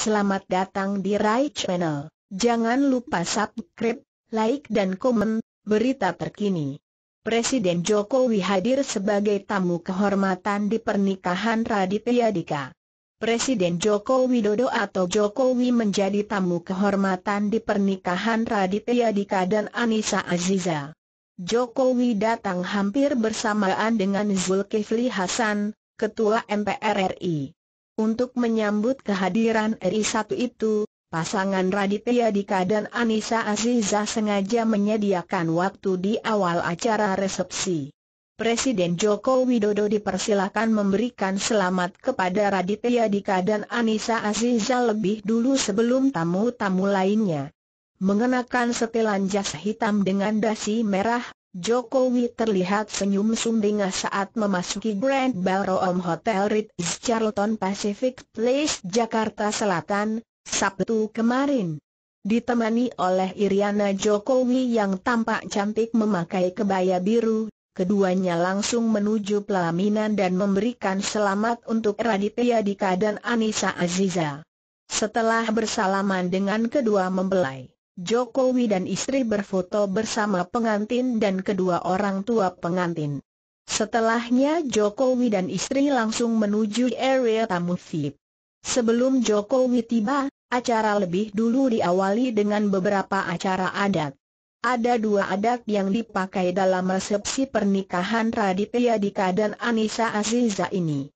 Selamat datang di Rai Channel. Jangan lupa subscribe, like dan komen, berita terkini. Presiden Jokowi hadir sebagai tamu kehormatan di pernikahan Raditya Dika. Presiden Joko Widodo atau Jokowi menjadi tamu kehormatan di pernikahan Raditya Dika dan Anissa Aziza. Jokowi datang hampir bersamaan dengan Zulkifli Hasan, Ketua MPR RI. Untuk menyambut kehadiran RI1 itu, pasangan Raditya Dika dan Anissa Aziza sengaja menyediakan waktu di awal acara resepsi. Presiden Joko Widodo dipersilakan memberikan selamat kepada Raditya Dika dan Anissa Aziza lebih dulu sebelum tamu-tamu lainnya. Mengenakan setelan jas hitam dengan dasi merah, Jokowi terlihat senyum sumringah saat memasuki Grand Ballroom Hotel Ritz Carlton Pacific Place Jakarta Selatan, Sabtu kemarin. Ditemani oleh Iriana Jokowi yang tampak cantik memakai kebaya biru, keduanya langsung menuju pelaminan dan memberikan selamat untuk Raditya Dika dan Anissa Aziza. Setelah bersalaman dengan kedua mempelai. Jokowi dan istri berfoto bersama pengantin dan kedua orang tua pengantin. Setelahnya Jokowi dan istri langsung menuju area tamu VIP. Sebelum Jokowi tiba, acara lebih dulu diawali dengan beberapa acara adat. Ada dua adat yang dipakai dalam resepsi pernikahan Raditya Dika dan Anissa Aziza ini.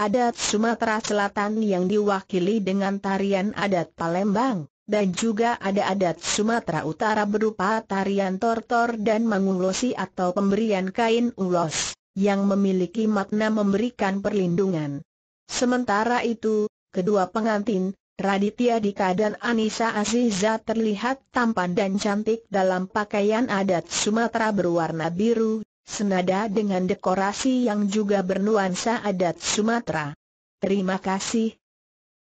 Adat Sumatera Selatan yang diwakili dengan tarian adat Palembang dan juga ada adat Sumatera Utara berupa tarian tortor dan mengulosi atau pemberian kain ulos, yang memiliki makna memberikan perlindungan. Sementara itu, kedua pengantin, Raditya Dika dan Anissa Aziza terlihat tampan dan cantik dalam pakaian adat Sumatera berwarna biru, senada dengan dekorasi yang juga bernuansa adat Sumatera. Terima kasih,